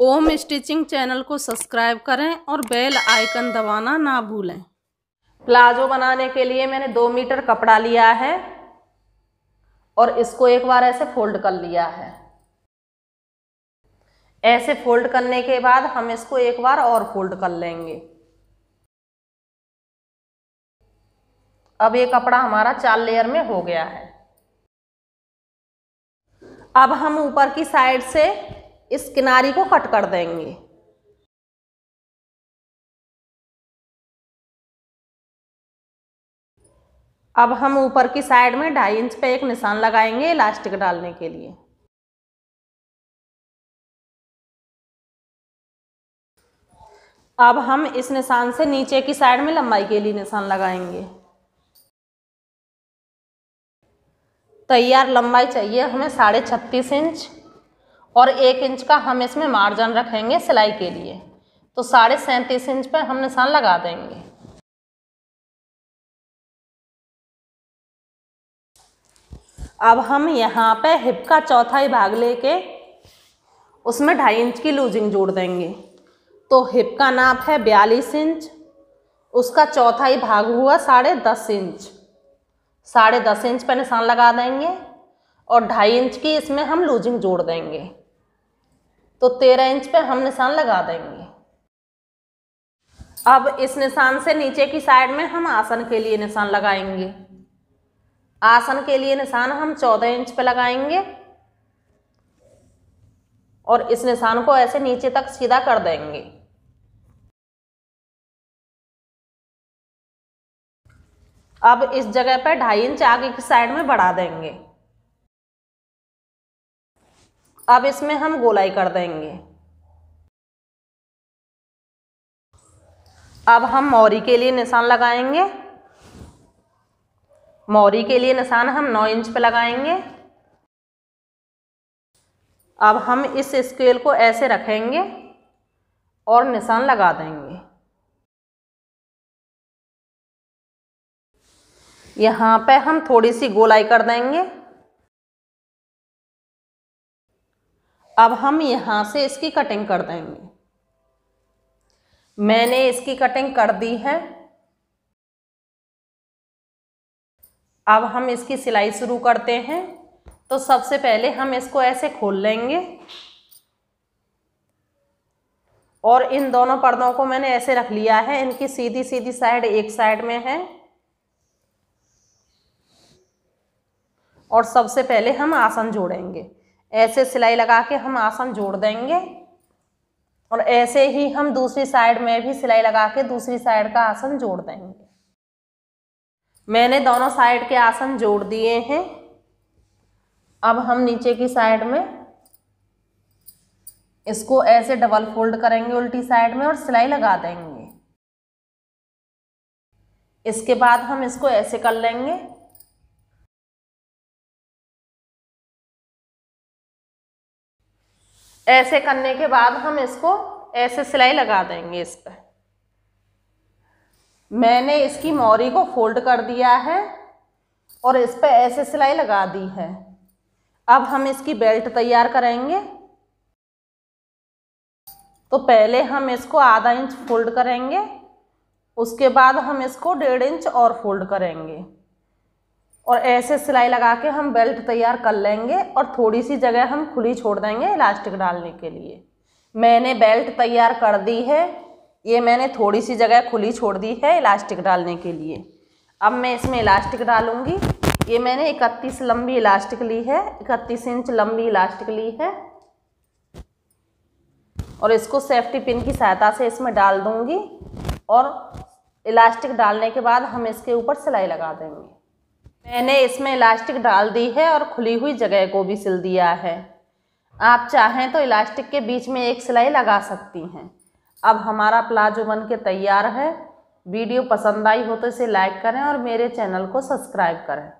ओम stitching channel को subscribe करें और बेल आइकन दबाना ना भूलें प्लाजो बनाने के लिए मैंने दो मीटर कपड़ा लिया है और इसको एक बार ऐसे फोल्ड कर लिया है ऐसे फोल्ड करने के बाद हम इसको एक बार और फोल्ड कर लेंगे अब ये कपड़ा हमारा चार लेयर में हो गया है अब हम ऊपर की साइड से इस किनारी को कट कर देंगे अब हम ऊपर की साइड में ढाई इंच पे एक निशान लगाएंगे इलास्टिक डालने के लिए अब हम इस निशान से नीचे की साइड में लंबाई के लिए निशान लगाएंगे तैयार लंबाई चाहिए हमें साढ़े छत्तीस इंच और एक इंच का हम इसमें मार्जन रखेंगे सिलाई के लिए तो साढ़े सैंतीस इंच पर हम निशान लगा देंगे अब हम यहाँ पे हिप का चौथा ही भाग लेके उसमें ढाई इंच की लूजिंग जोड़ देंगे तो हिप का नाप है बयालीस इंच उसका चौथा ही भाग हुआ साढ़े दस इंच साढ़े दस इंच पर निशान लगा देंगे और ढाई इंच की इसमें हम लूजिंग जोड़ देंगे तो तेरह इंच पे हम निशान लगा देंगे अब इस निशान से नीचे की साइड में हम आसन के लिए निशान लगाएंगे आसन के लिए निशान हम चौदह इंच पे लगाएंगे और इस निशान को ऐसे नीचे तक सीधा कर देंगे अब इस जगह पर ढाई इंच आगे की साइड में बढ़ा देंगे अब इसमें हम गोलाई कर देंगे अब हम मौरी के लिए निशान लगाएंगे मौरी के लिए निशान हम नौ इंच पे लगाएंगे अब हम इस स्केल को ऐसे रखेंगे और निशान लगा देंगे यहाँ पे हम थोड़ी सी गोलाई कर देंगे अब हम यहाँ से इसकी कटिंग कर देंगे मैंने इसकी कटिंग कर दी है अब हम इसकी सिलाई शुरू करते हैं तो सबसे पहले हम इसको ऐसे खोल लेंगे और इन दोनों पर्दों को मैंने ऐसे रख लिया है इनकी सीधी सीधी साइड एक साइड में है और सबसे पहले हम आसन जोड़ेंगे ऐसे सिलाई लगा के हम आसन जोड़ देंगे और ऐसे ही हम दूसरी साइड में भी सिलाई लगा के दूसरी साइड का आसन जोड़ देंगे मैंने दोनों साइड के आसन जोड़ दिए हैं अब हम नीचे की साइड में इसको ऐसे डबल फोल्ड करेंगे उल्टी साइड में और सिलाई लगा देंगे इसके बाद हम इसको ऐसे कर लेंगे ऐसे करने के बाद हम इसको ऐसे सिलाई लगा देंगे इस पर मैंने इसकी मोरी को फोल्ड कर दिया है और इस पर ऐसे सिलाई लगा दी है अब हम इसकी बेल्ट तैयार करेंगे तो पहले हम इसको आधा इंच फोल्ड करेंगे उसके बाद हम इसको डेढ़ इंच और फोल्ड करेंगे और ऐसे सिलाई लगा के हम बेल्ट तैयार कर लेंगे और थोड़ी सी जगह हम खुली छोड़ देंगे इलास्टिक डालने के लिए मैंने बेल्ट तैयार कर दी है ये मैंने थोड़ी सी जगह खुली छोड़ दी है इलास्टिक डालने के लिए अब मैं इसमें इलास्टिक डालूँगी ये मैंने इकतीस लंबी इलास्टिक ली है इकतीस इंच लंबी इलास्टिक ली है और इसको सेफ्टी पिन की सहायता से इसमें डाल दूँगी और इलास्टिक डालने के बाद हम इसके ऊपर सिलाई लगा देंगे मैंने इसमें इलास्टिक डाल दी है और खुली हुई जगह को भी सिल दिया है आप चाहें तो इलास्टिक के बीच में एक सिलाई लगा सकती हैं अब हमारा प्लाजो बन के तैयार है वीडियो पसंद आई हो तो इसे लाइक करें और मेरे चैनल को सब्सक्राइब करें